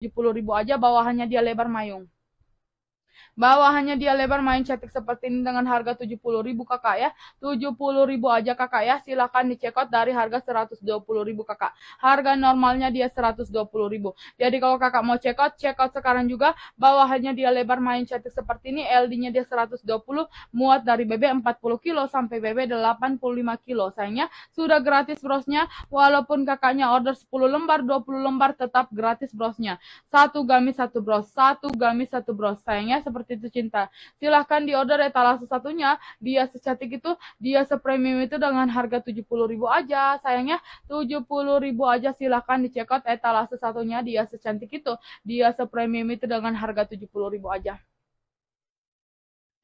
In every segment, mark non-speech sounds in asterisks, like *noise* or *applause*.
70 ribu aja bawahannya dia lebar mayung bawahannya dia lebar main cetik seperti ini dengan harga 70.000 kakak ya. 70.000 aja kakak ya. Silahkan dicekot dari harga 120.000 kakak. Harga normalnya dia 120.000. Jadi kalau kakak mau cekot, cekot sekarang juga. bawahannya dia lebar main cetik seperti ini. LD-nya dia 120. Muat dari BB 40 kilo sampai BB 85 kilo. Sayangnya sudah gratis brosnya. Walaupun kakaknya order 10 lembar, 20 lembar tetap gratis brosnya. Satu gamis satu bros, satu gamis satu bros. Sayangnya seperti seperti itu cinta. Silahkan diorder etalase ya, satunya, dia secantik itu, dia sepremium itu dengan harga 70.000 aja. Sayangnya 70.000 aja silahkan dicekot etalase ya, satunya, dia secantik itu, dia sepremium itu dengan harga 70.000 aja.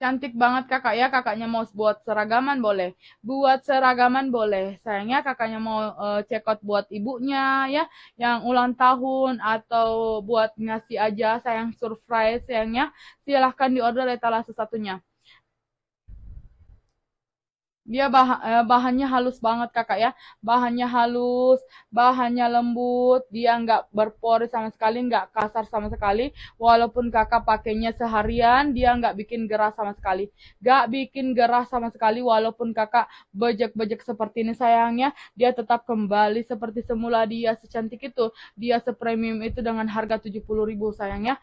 Cantik banget kakak ya, kakaknya mau buat seragaman boleh. Buat seragaman boleh. Sayangnya kakaknya mau uh, eh, cekot buat ibunya ya, yang ulang tahun atau buat ngasih aja sayang surprise sayangnya. Silahkan diorder etalase satunya dia bah eh, bahannya halus banget kakak ya bahannya halus bahannya lembut dia nggak berpori sama sekali nggak kasar sama sekali walaupun kakak pakainya seharian dia nggak bikin gerah sama sekali nggak bikin gerah sama sekali walaupun kakak bejek-bejek seperti ini sayangnya dia tetap kembali seperti semula dia secantik itu dia sepremium itu dengan harga ribu sayangnya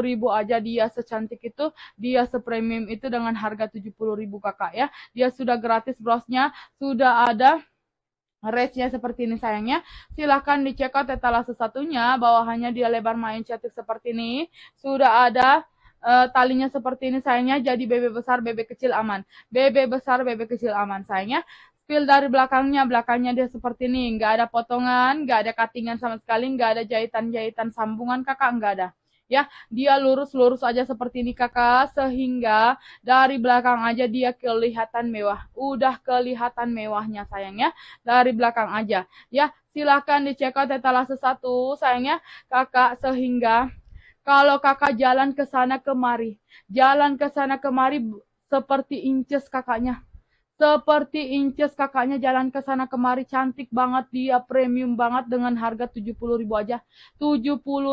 ribu aja dia secantik itu dia sepremium itu dengan harga ribu kakak ya dia dia sudah gratis brosnya sudah ada resnya nya seperti ini sayangnya. Silahkan dicek out etalase satunya, bawahannya dia lebar main cantik seperti ini. Sudah ada uh, talinya seperti ini sayangnya, jadi bebek besar, bebek kecil aman. bebek besar, bebek kecil aman sayangnya. Feel dari belakangnya, belakangnya dia seperti ini. Nggak ada potongan, nggak ada cuttingan sama sekali, nggak ada jahitan-jahitan sambungan kakak, nggak ada ya dia lurus-lurus aja seperti ini kakak sehingga dari belakang aja dia kelihatan mewah udah kelihatan mewahnya sayangnya dari belakang aja ya silahkan dicek out etalase satu sayangnya kakak sehingga kalau kakak jalan ke sana kemari jalan ke sana kemari seperti inces kakaknya seperti Inches kakaknya jalan ke sana kemari cantik banget dia premium banget dengan harga ribu aja.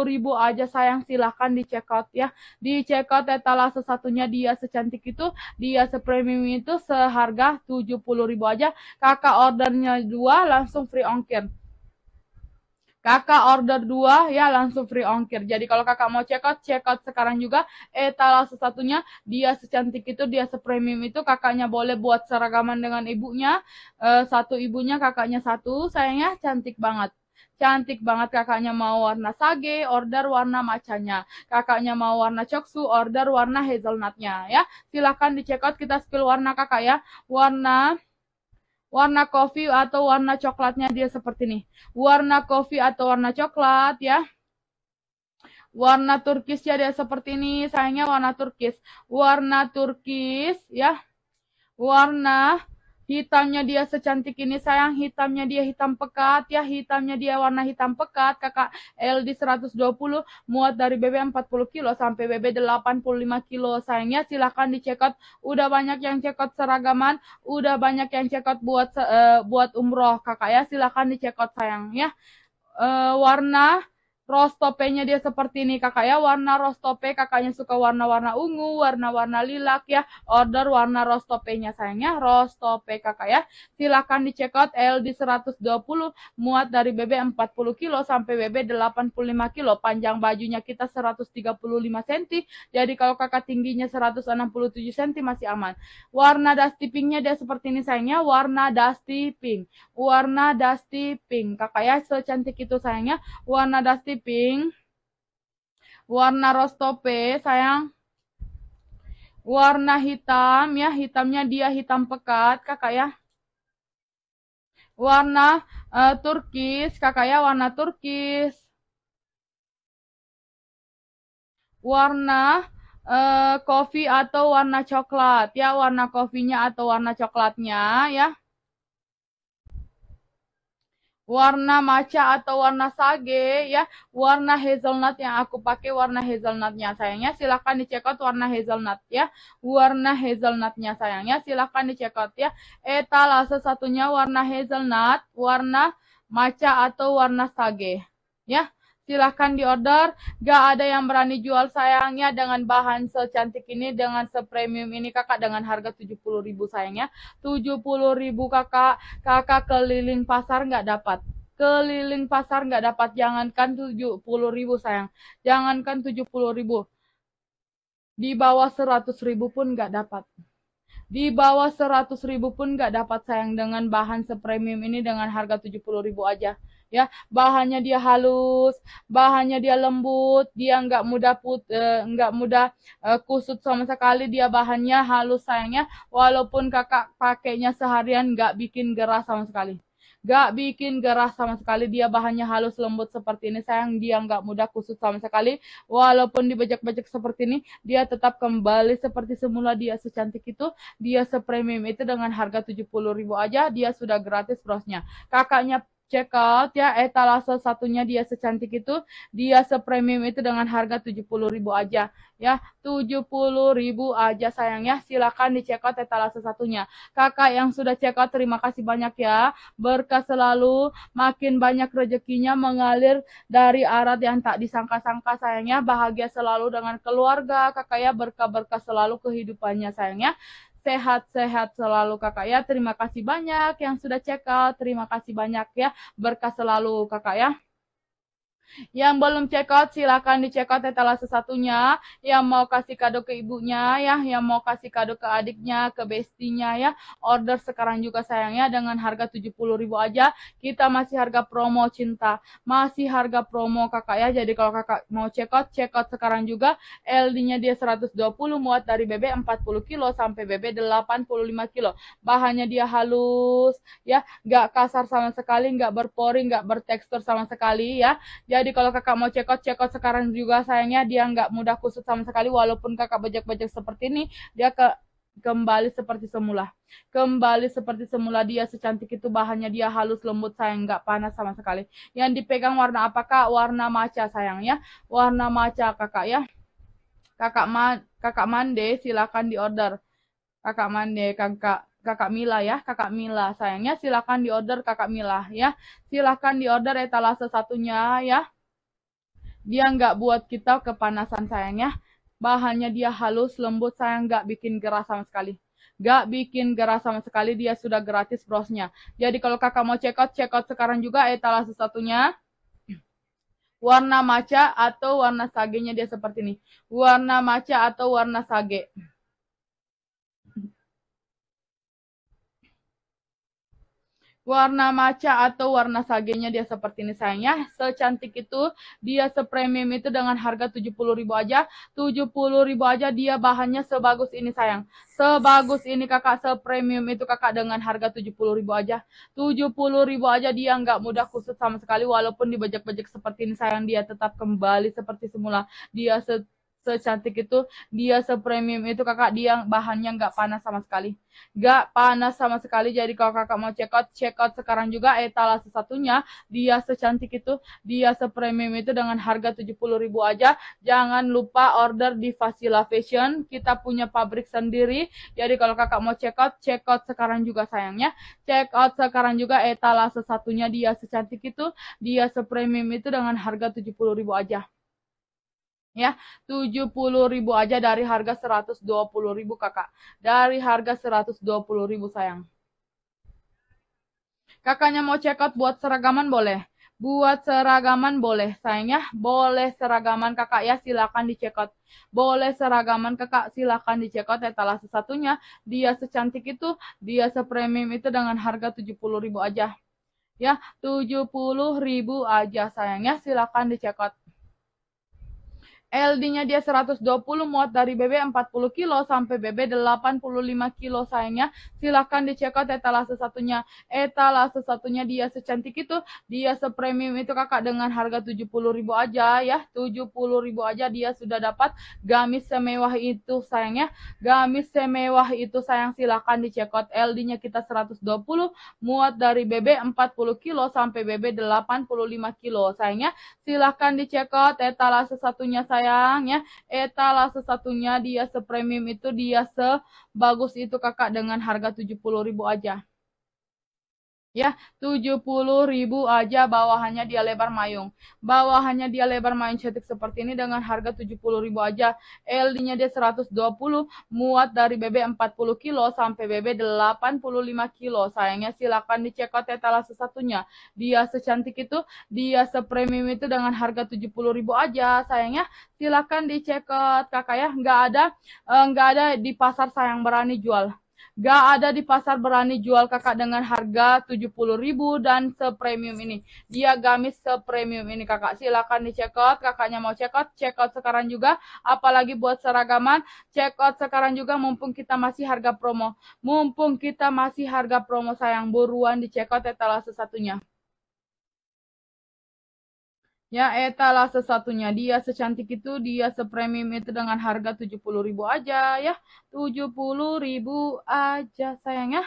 ribu aja sayang silahkan di check out ya. Di check out etalase satunya dia secantik itu, dia sepremium itu seharga ribu aja. Kakak ordernya dua langsung free ongkir. Kakak order dua ya langsung free ongkir. Jadi kalau kakak mau check out, check out sekarang juga. Etalase satunya dia secantik itu, dia sepremium itu. Kakaknya boleh buat seragaman dengan ibunya. E, satu ibunya, kakaknya satu. Sayangnya cantik banget cantik banget kakaknya mau warna sage, order warna macanya. Kakaknya mau warna coksu, order warna hazelnutnya ya. Silahkan di check out kita skill warna kakak ya. Warna warna kopi atau warna coklatnya dia seperti ini. Warna kopi atau warna coklat ya. Warna turkis ya dia seperti ini. Sayangnya warna turkis. Warna turkis ya. Warna Hitamnya dia secantik ini sayang, hitamnya dia hitam pekat ya, hitamnya dia warna hitam pekat. Kakak LD 120 muat dari BB 40 kilo sampai BB 85 kilo. Sayangnya silahkan dicekot Udah banyak yang cekot seragaman, udah banyak yang cekot buat uh, buat umroh. Kakak ya silahkan dicekot sayang ya. Uh, warna rostopenya dia seperti ini kakak ya warna rostope kakaknya suka warna-warna ungu warna-warna lilak ya order warna rostopenya sayangnya rostope kakak ya silahkan dicek out LD 120 muat dari BB 40 kilo sampai BB 85 kilo panjang bajunya kita 135 cm jadi kalau kakak tingginya 167 cm masih aman warna dusty pinknya dia seperti ini sayangnya warna dusty pink warna dusty pink kakak ya secantik itu sayangnya warna dusty pink warna rostope sayang warna hitam ya hitamnya dia hitam pekat kakak ya warna uh, turkis kakak ya warna turkis warna uh, eh, coffee atau warna coklat ya warna coffee-nya atau warna coklatnya ya warna maca atau warna sage ya warna hazelnut yang aku pakai warna hazelnutnya sayangnya silahkan dicek out warna hazelnut ya warna hazelnutnya sayangnya silahkan dicek out ya etalase satunya warna hazelnut warna maca atau warna sage ya Silahkan diorder, gak ada yang berani jual sayangnya dengan bahan secantik ini, dengan sepremium ini kakak, dengan harga puluh ribu sayangnya. puluh ribu kakak, kakak keliling pasar gak dapat keliling pasar gak dapat jangankan puluh ribu sayang jangankan puluh ribu di bawah seratus ribu pun gak dapat di bawah seratus ribu pun gak dapat sayang dengan bahan sepremium ini dengan harga puluh ribu aja ya bahannya dia halus bahannya dia lembut dia nggak mudah put eh, nggak uh, mudah uh, kusut sama sekali dia bahannya halus sayangnya walaupun kakak pakainya seharian nggak bikin gerah sama sekali gak bikin gerah sama sekali dia bahannya halus lembut seperti ini sayang dia nggak mudah kusut sama sekali walaupun dibajak-bajak seperti ini dia tetap kembali seperti semula dia secantik itu dia sepremium itu dengan harga 70.000 aja dia sudah gratis brosnya kakaknya check out ya etalase satunya dia secantik itu dia sepremium itu dengan harga 70.000 aja ya 70.000 aja sayang ya silakan di check out etalase satunya kakak yang sudah check out terima kasih banyak ya berkah selalu makin banyak rezekinya mengalir dari arah yang tak disangka-sangka sayangnya bahagia selalu dengan keluarga kakak ya berkah-berkah selalu kehidupannya sayangnya Sehat-sehat selalu kakak ya. Terima kasih banyak yang sudah check out. Terima kasih banyak ya. Berkah selalu kakak ya. Yang belum check out silahkan di check out ya, etalase satunya. Yang mau kasih kado ke ibunya ya, yang mau kasih kado ke adiknya, ke bestinya ya. Order sekarang juga sayangnya dengan harga ribu aja. Kita masih harga promo cinta. Masih harga promo kakak ya. Jadi kalau kakak mau check out, check out sekarang juga. LD-nya dia 120 muat dari BB 40 kilo sampai BB 85 kilo. Bahannya dia halus ya, Gak kasar sama sekali, gak berpori, gak bertekstur sama sekali ya. Jadi kalau kakak mau cekot, cekot sekarang juga sayangnya dia nggak mudah kusut sama sekali walaupun kakak bajak-bajak seperti ini, dia ke kembali seperti semula. Kembali seperti semula dia secantik itu bahannya dia halus lembut sayang nggak panas sama sekali. Yang dipegang warna apakah? Warna maca sayang ya. Warna maca kakak ya. Kakak ma kakak Mande silakan diorder. Kakak Mande kakak Kakak Mila ya, Kakak Mila. Sayangnya silakan diorder Kakak Mila ya. Silakan diorder etalase satunya ya. Dia nggak buat kita kepanasan sayangnya. Bahannya dia halus, lembut, sayang nggak bikin gerah sama sekali. Nggak bikin gerah sama sekali, dia sudah gratis brosnya. Jadi kalau kakak mau check out, check out sekarang juga etalase satunya warna maca atau warna sagenya dia seperti ini. Warna maca atau warna sage. warna maca atau warna sagenya dia seperti ini sayangnya secantik itu dia sepremium itu dengan harga ribu aja ribu aja dia bahannya sebagus ini sayang sebagus ini kakak sepremium itu kakak dengan harga ribu aja ribu aja dia nggak mudah kusut sama sekali walaupun dibajak-bajak seperti ini sayang dia tetap kembali seperti semula dia se secantik itu, dia sepremium itu kakak dia bahannya nggak panas sama sekali. Nggak panas sama sekali, jadi kalau kakak mau check out, check out sekarang juga etalase satunya, dia secantik itu, dia sepremium itu dengan harga puluh ribu aja. Jangan lupa order di Fasila Fashion, kita punya pabrik sendiri, jadi kalau kakak mau check out, check out sekarang juga sayangnya. Check out sekarang juga etalase satunya dia secantik itu, dia sepremium itu dengan harga puluh ribu aja ya 70.000 aja dari harga 120.000 kakak dari harga 120.000 sayang kakaknya mau check out buat seragaman boleh buat seragaman boleh sayangnya boleh seragaman kakak ya silakan di check out boleh seragaman kakak silakan di check out etalase satunya dia secantik itu dia sepremium itu dengan harga 70.000 aja ya 70.000 aja sayangnya silakan di check out LD-nya dia 120 muat dari BB 40 kilo sampai BB 85 kilo sayangnya. Silahkan dicek out etalase satunya. Etalase satunya dia secantik itu, dia sepremium itu kakak dengan harga 70 ribu aja ya. 70 ribu aja dia sudah dapat gamis semewah itu sayangnya. Gamis semewah itu sayang silahkan dicek out LD-nya kita 120 muat dari BB 40 kilo sampai BB 85 kilo sayangnya. Silahkan dicek out etalase satunya saya sayang ya etalase satunya dia sepremium itu dia sebagus itu kakak dengan harga 70.000 aja ya 70 ribu aja bawahannya dia lebar mayung bawahannya dia lebar mayung cetek seperti ini dengan harga 70 ribu aja LD nya dia 120 muat dari BB 40 kilo sampai BB 85 kilo sayangnya silakan dicek out etalase satunya dia secantik itu dia sepremium itu dengan harga 70 ribu aja sayangnya silakan dicek kakak ya nggak ada eh, nggak ada di pasar sayang berani jual Gak ada di pasar berani jual kakak dengan harga 70 ribu dan sepremium ini. Dia gamis sepremium ini kakak. Silahkan di check out. Kakaknya mau check out. Check out sekarang juga. Apalagi buat seragaman. Check out sekarang juga mumpung kita masih harga promo. Mumpung kita masih harga promo sayang. Buruan di check out ya, etalase satunya. Ya etalah sesatunya dia secantik itu dia sepremium itu dengan harga 70.000 aja ya. 70.000 aja sayang ya.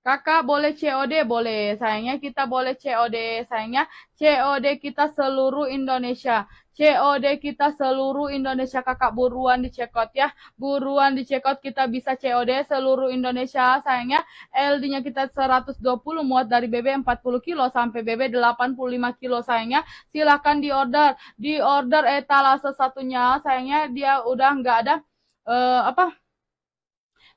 Kakak boleh COD boleh, sayangnya kita boleh COD, sayangnya COD kita seluruh Indonesia. COD kita seluruh Indonesia kakak buruan di checkout ya. Buruan di checkout kita bisa COD seluruh Indonesia. Sayangnya LD-nya kita 120 muat dari BB 40 kilo sampai BB 85 kilo sayangnya. Silahkan di order, di order etalase satunya sayangnya dia udah nggak ada uh, apa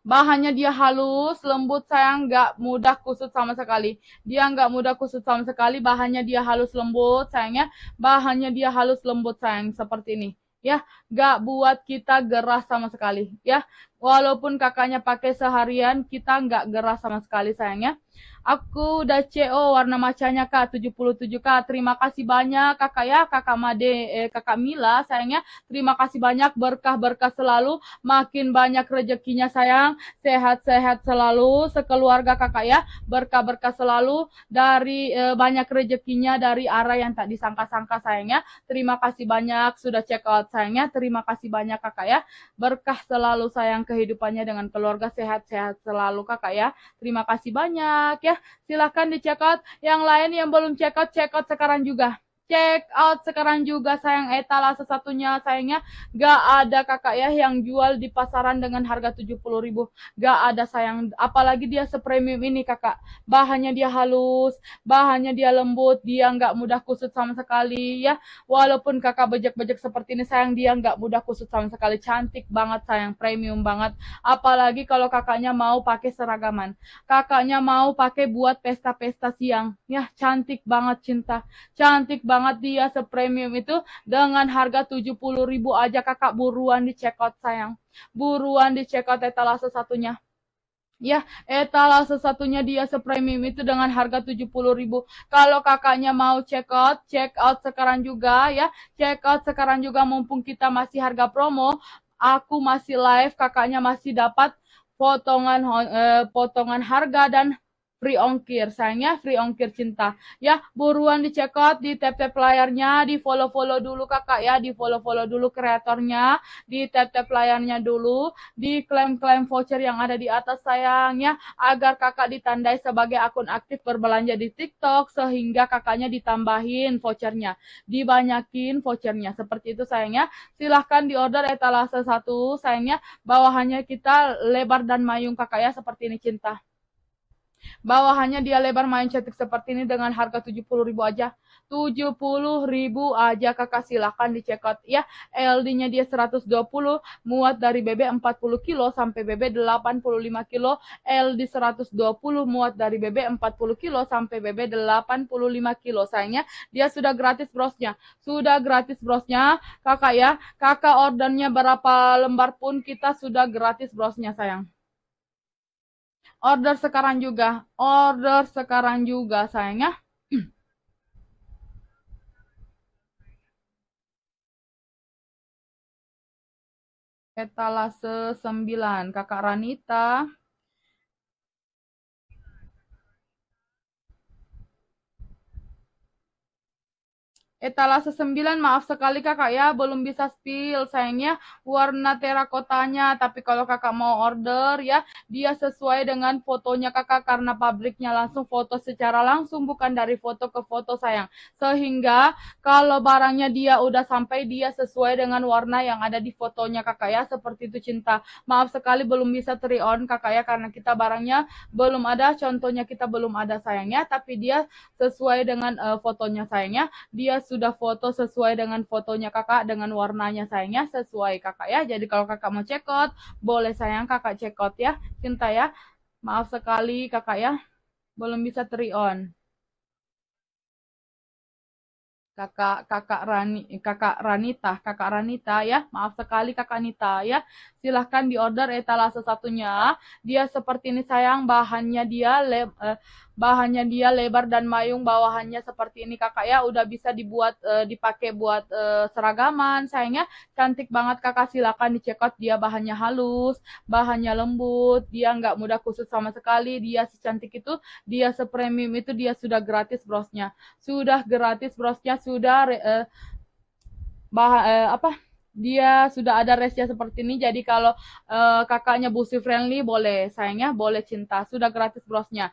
Bahannya dia halus, lembut, sayang nggak mudah kusut sama sekali. Dia nggak mudah kusut sama sekali, bahannya dia halus, lembut, sayangnya. Bahannya dia halus, lembut, sayang. Seperti ini ya nggak buat kita gerah sama sekali ya Walaupun kakaknya pakai seharian, kita nggak gerah sama sekali sayangnya. Aku udah CO warna macanya Kak, 77K. Terima kasih banyak Kakak ya, Kakak Made, eh, Kakak Mila sayangnya. Terima kasih banyak, berkah-berkah selalu. Makin banyak rezekinya sayang, sehat-sehat selalu. Sekeluarga Kakak ya, berkah-berkah selalu. Dari eh, banyak rezekinya dari arah yang tak disangka-sangka sayangnya. Terima kasih banyak sudah check out sayangnya. Terima kasih banyak Kakak ya. Berkah selalu sayang kehidupannya dengan keluarga sehat-sehat selalu kakak ya. Terima kasih banyak ya. Silahkan dicekot. Yang lain yang belum cekot, cekot sekarang juga check out sekarang juga sayang etalase satunya sayangnya gak ada kakak ya yang jual di pasaran dengan harga 70 ribu gak ada sayang apalagi dia sepremium ini kakak bahannya dia halus bahannya dia lembut dia gak mudah kusut sama sekali ya walaupun kakak bejek-bejek seperti ini sayang dia gak mudah kusut sama sekali cantik banget sayang premium banget apalagi kalau kakaknya mau pakai seragaman kakaknya mau pakai buat pesta-pesta siang ya cantik banget cinta cantik banget banget dia sepremium itu dengan harga 70 ribu aja kakak buruan di check out sayang. Buruan di check out etalase satunya. Ya, etalase satunya dia sepremium itu dengan harga ribu Kalau kakaknya mau check out, check out sekarang juga ya. Check out sekarang juga mumpung kita masih harga promo, aku masih live, kakaknya masih dapat potongan eh, potongan harga dan free ongkir. Sayangnya free ongkir cinta. Ya, buruan dicekot di tap-tap layarnya, di follow-follow dulu kakak ya, di follow-follow dulu kreatornya, di tap-tap layarnya dulu, di klaim-klaim voucher yang ada di atas sayangnya, agar kakak ditandai sebagai akun aktif berbelanja di TikTok, sehingga kakaknya ditambahin vouchernya, dibanyakin vouchernya. Seperti itu sayangnya, silahkan di order etalase satu sayangnya bawahannya kita lebar dan mayung kakak ya seperti ini cinta. Bawahannya dia lebar main cantik seperti ini dengan harga 70 ribu aja. 70 ribu aja kakak silahkan dicekot ya. LD-nya dia 120, muat dari BB 40 kilo sampai BB 85 kilo. LD 120 muat dari BB 40 kilo sampai BB 85 kilo. Sayangnya dia sudah gratis brosnya. Sudah gratis brosnya kakak ya. Kakak ordernya berapa lembar pun kita sudah gratis brosnya sayang. Order sekarang juga. Order sekarang juga sayangnya. Etalase 9. Kakak Ranita. Etalase 9, maaf sekali kakak ya, belum bisa spill. Sayangnya warna terakotanya, tapi kalau kakak mau order ya, dia sesuai dengan fotonya kakak karena pabriknya langsung foto secara langsung, bukan dari foto ke foto sayang. Sehingga kalau barangnya dia udah sampai, dia sesuai dengan warna yang ada di fotonya kakak ya, seperti itu cinta. Maaf sekali belum bisa try on kakak ya, karena kita barangnya belum ada, contohnya kita belum ada sayangnya, tapi dia sesuai dengan uh, fotonya sayangnya, dia sudah foto sesuai dengan fotonya kakak dengan warnanya sayangnya sesuai kakak ya. Jadi kalau kakak mau check out, boleh sayang kakak check out ya. Cinta ya. Maaf sekali kakak ya. Belum bisa tri on kakak kakak Rani eh, kakak Ranita kakak Ranita ya maaf sekali kakak Nita ya silahkan diorder etalase eh, satunya dia seperti ini sayang bahannya dia le, eh, bahannya dia lebar dan mayung bawahannya seperti ini kakak ya udah bisa dibuat eh, dipakai buat eh, seragaman sayangnya cantik banget kakak silahkan dicekot dia bahannya halus bahannya lembut dia nggak mudah kusut sama sekali dia secantik itu dia sepremium itu dia sudah gratis brosnya sudah gratis brosnya sudah uh, bah uh, apa dia sudah ada resnya seperti ini jadi kalau uh, kakaknya busi friendly boleh sayangnya boleh cinta sudah gratis brosnya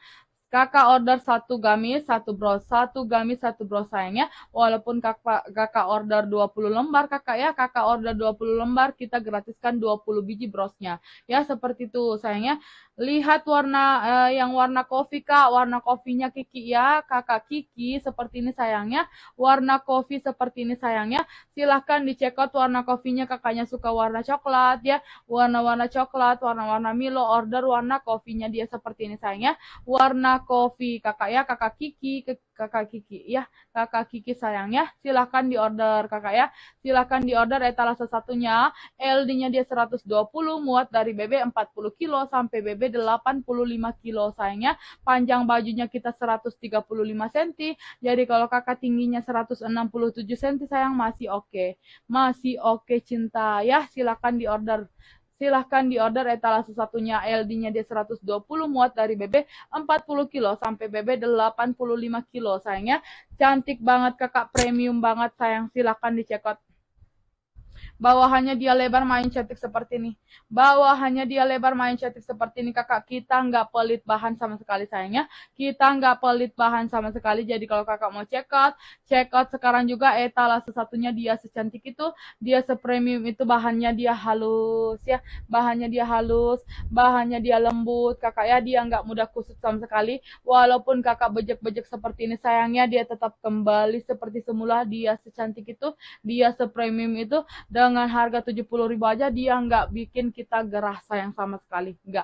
kakak order satu gamis satu bros satu gamis satu bros sayangnya walaupun kakak kakak order 20 lembar kakak ya kakak order 20 lembar kita gratiskan 20 biji brosnya ya seperti itu sayangnya Lihat warna eh, yang warna kopi kak, warna kopinya Kiki ya, kakak Kiki seperti ini sayangnya, warna kopi seperti ini sayangnya. Silahkan dicek out warna kopinya kakaknya suka warna coklat ya, warna-warna coklat, warna-warna Milo order warna kopinya dia seperti ini sayangnya, warna kopi kakak ya, kakak Kiki, kakak Kiki ya kakak Kiki sayang ya silahkan diorder kakak ya silahkan diorder etalase satunya LD-nya dia 120 muat dari BB 40 kilo sampai BB 85 kilo sayangnya panjang bajunya kita 135 cm jadi kalau kakak tingginya 167 cm sayang masih oke okay. masih oke okay, cinta ya silahkan diorder silahkan diorder etalase eh, satunya LD-nya dia 120 muat dari BB 40 kilo sampai BB 85 kilo sayangnya cantik banget kakak premium banget sayang silahkan di out Bawahannya dia lebar main cetik seperti ini. Bawahannya dia lebar main cetik seperti ini kakak. Kita nggak pelit bahan sama sekali sayangnya. Kita nggak pelit bahan sama sekali. Jadi kalau kakak mau check out, check out sekarang juga etalase satunya dia secantik itu. Dia sepremium itu bahannya dia halus ya. Bahannya dia halus, bahannya dia lembut. Kakak ya dia nggak mudah kusut sama sekali. Walaupun kakak bejek-bejek seperti ini sayangnya dia tetap kembali seperti semula. Dia secantik itu, dia sepremium itu. Dan dengan harga 70 ribu aja dia nggak bikin kita gerah sayang sama sekali nggak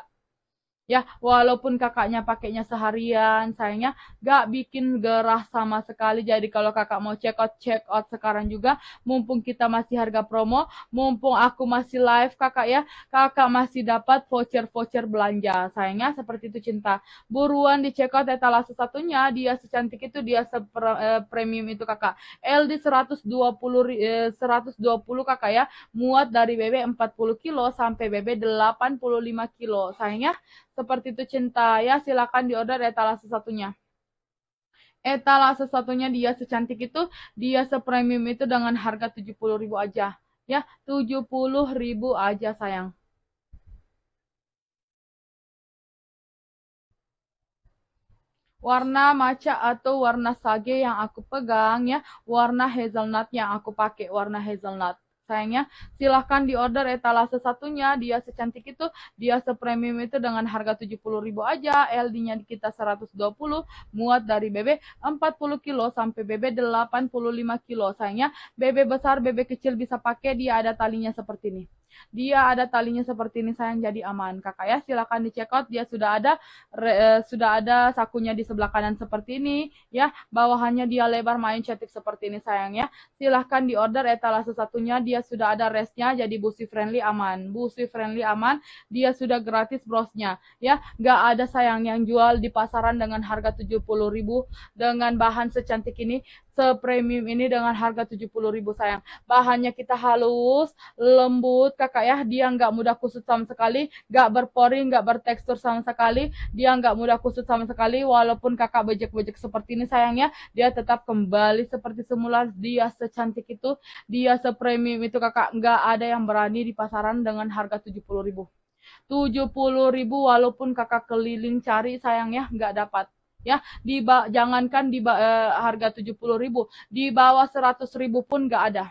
ya walaupun kakaknya pakainya seharian sayangnya gak bikin gerah sama sekali jadi kalau kakak mau check out check out sekarang juga mumpung kita masih harga promo mumpung aku masih live kakak ya kakak masih dapat voucher voucher belanja sayangnya seperti itu cinta buruan di check out etalase satunya dia secantik itu dia eh, premium itu kakak LD 120 120 kakak ya muat dari BB 40 kilo sampai BB 85 kilo sayangnya seperti itu cinta ya, silakan diorder etalase satunya. Etalase satunya dia secantik itu, dia sepremium itu dengan harga ribu aja. Ya, ribu aja sayang. warna maca atau warna sage yang aku pegang ya, warna hazelnut yang aku pakai, warna hazelnut sayangnya silahkan diorder etalase satunya dia secantik itu dia sepremium itu dengan harga 70.000 aja LD-nya kita 120 muat dari BB 40 kilo sampai BB 85 kilo sayangnya BB besar BB kecil bisa pakai dia ada talinya seperti ini dia ada talinya seperti ini sayang jadi aman. Kakak ya silakan dicek out dia sudah ada re, eh, sudah ada sakunya di sebelah kanan seperti ini ya. Bawahannya dia lebar main cetik seperti ini sayang ya. Silahkan diorder etalase satunya dia sudah ada restnya jadi busi friendly aman. Busi friendly aman dia sudah gratis brosnya ya. Gak ada sayang yang jual di pasaran dengan harga 70.000 dengan bahan secantik ini sepremium ini dengan harga 70.000 sayang. Bahannya kita halus, lembut kakak ya. Dia nggak mudah kusut sama sekali, nggak berpori, nggak bertekstur sama sekali. Dia nggak mudah kusut sama sekali walaupun kakak bejek-bejek seperti ini sayangnya. Dia tetap kembali seperti semula. Dia secantik itu, dia sepremium itu kakak. Nggak ada yang berani di pasaran dengan harga 70.000. 70.000 walaupun kakak keliling cari sayangnya nggak dapat ya di jangankan di eh, harga 70.000 di bawah 100.000 pun nggak ada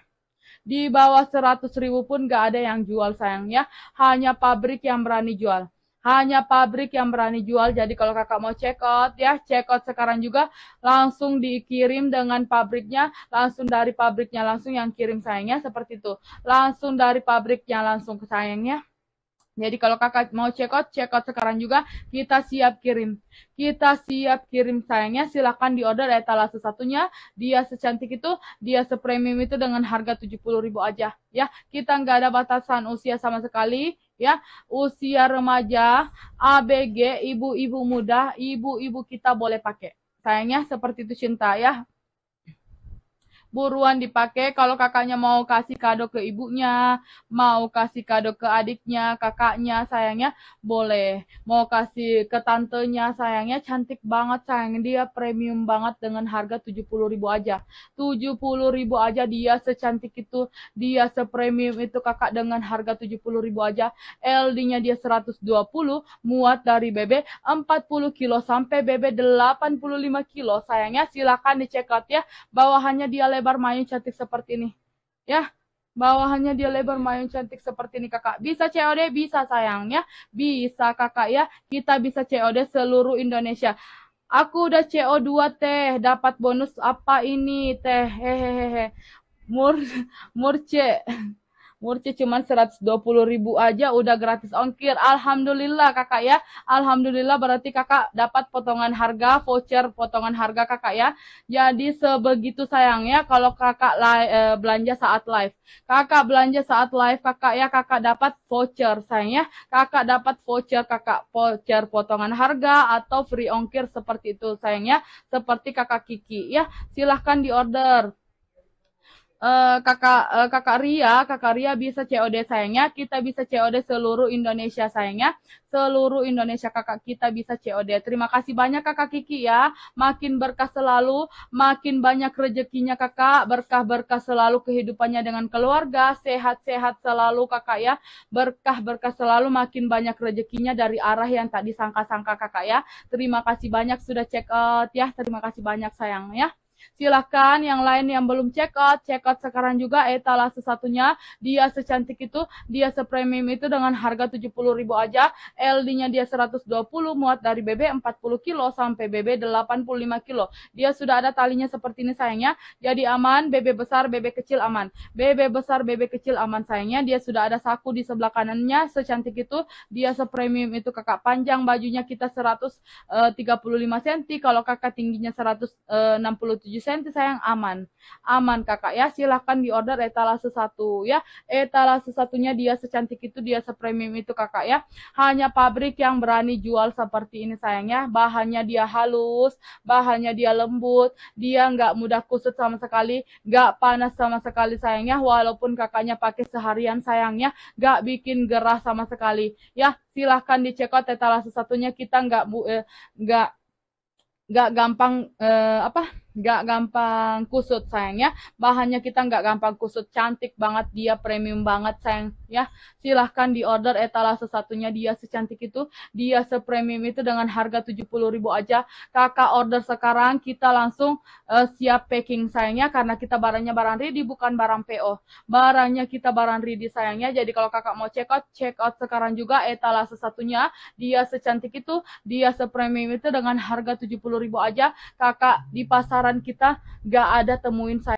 di bawah 100.000 pun nggak ada yang jual sayangnya hanya pabrik yang berani jual hanya pabrik yang berani jual. Jadi kalau kakak mau check out ya, check out sekarang juga langsung dikirim dengan pabriknya, langsung dari pabriknya langsung yang kirim sayangnya seperti itu. Langsung dari pabriknya langsung ke sayangnya. Jadi kalau kakak mau check out, check out sekarang juga. Kita siap kirim. Kita siap kirim sayangnya. Silahkan di order etalase satunya. Dia secantik itu, dia sepremium itu dengan harga rp ribu aja. Ya, kita nggak ada batasan usia sama sekali. Ya, usia remaja, ABG, ibu-ibu muda, ibu-ibu kita boleh pakai. Sayangnya seperti itu cinta ya buruan dipakai kalau kakaknya mau kasih kado ke ibunya, mau kasih kado ke adiknya, kakaknya, sayangnya boleh. Mau kasih ke tantenya, sayangnya cantik banget, sayang dia premium banget dengan harga 70 ribu aja. 70 ribu aja dia secantik itu, dia sepremium itu kakak dengan harga 70 ribu aja. LD-nya dia 120, muat dari BB 40 kilo sampai BB 85 kilo. Sayangnya silakan dicek out ya, bawahannya dia lebar lebar mayung cantik seperti ini. Ya, bawahannya dia lebar mayung cantik seperti ini kakak. Bisa COD? Bisa sayang ya. Bisa kakak ya. Kita bisa COD seluruh Indonesia. Aku udah CO2 teh, dapat bonus apa ini teh. Hehehe. Mur *laughs* murce. Murci cuman 120 ribu aja udah gratis ongkir. Alhamdulillah kakak ya. Alhamdulillah berarti kakak dapat potongan harga, voucher potongan harga kakak ya. Jadi sebegitu sayangnya kalau kakak eh, belanja saat live. Kakak belanja saat live kakak ya kakak dapat voucher sayangnya. Kakak dapat voucher kakak voucher potongan harga atau free ongkir seperti itu sayangnya. Seperti kakak Kiki ya. Silahkan diorder Eh, kakak uh, kakak Ria, kakak Ria bisa COD sayangnya, kita bisa COD seluruh Indonesia sayangnya, seluruh Indonesia kakak kita bisa COD. Terima kasih banyak kakak Kiki ya, makin berkah selalu, makin banyak rezekinya kakak, berkah-berkah selalu kehidupannya dengan keluarga, sehat-sehat selalu kakak ya, berkah-berkah selalu, makin banyak rezekinya dari arah yang tak disangka-sangka kakak ya. Terima kasih banyak sudah cek out ya, terima kasih banyak sayang ya. Silahkan yang lain yang belum check out, check out sekarang juga etalase satunya. Dia secantik itu, dia sepremium itu dengan harga 70 ribu aja. LD-nya dia 120, muat dari BB 40 kilo sampai BB 85 kilo. Dia sudah ada talinya seperti ini sayangnya. Jadi aman, BB besar, BB kecil aman. BB besar, BB kecil aman sayangnya. Dia sudah ada saku di sebelah kanannya, secantik itu. Dia sepremium itu kakak panjang, bajunya kita 135 cm. Eh, kalau kakak tingginya 167 cm sayang aman. Aman kakak ya, silahkan di diorder etalase satu ya. Etalase satunya dia secantik itu, dia sepremium itu kakak ya. Hanya pabrik yang berani jual seperti ini sayang ya. Bahannya dia halus, bahannya dia lembut, dia nggak mudah kusut sama sekali, nggak panas sama sekali sayangnya. Walaupun kakaknya pakai seharian sayangnya, nggak bikin gerah sama sekali ya. Silahkan dicek out etalase satunya kita nggak eh, nggak eh, nggak gampang eh, apa nggak gampang kusut sayangnya bahannya kita nggak gampang kusut cantik banget dia premium banget sayang ya silahkan di order etalase satunya dia secantik itu dia sepremium itu dengan harga 70.000 aja kakak order sekarang kita langsung eh, siap packing sayangnya karena kita barangnya barang ready bukan barang PO barangnya kita barang ready sayangnya jadi kalau kakak mau check out check out sekarang juga etalase satunya dia secantik itu dia sepremium itu dengan harga 70 ribu aja kakak di pasaran kita gak ada temuin saya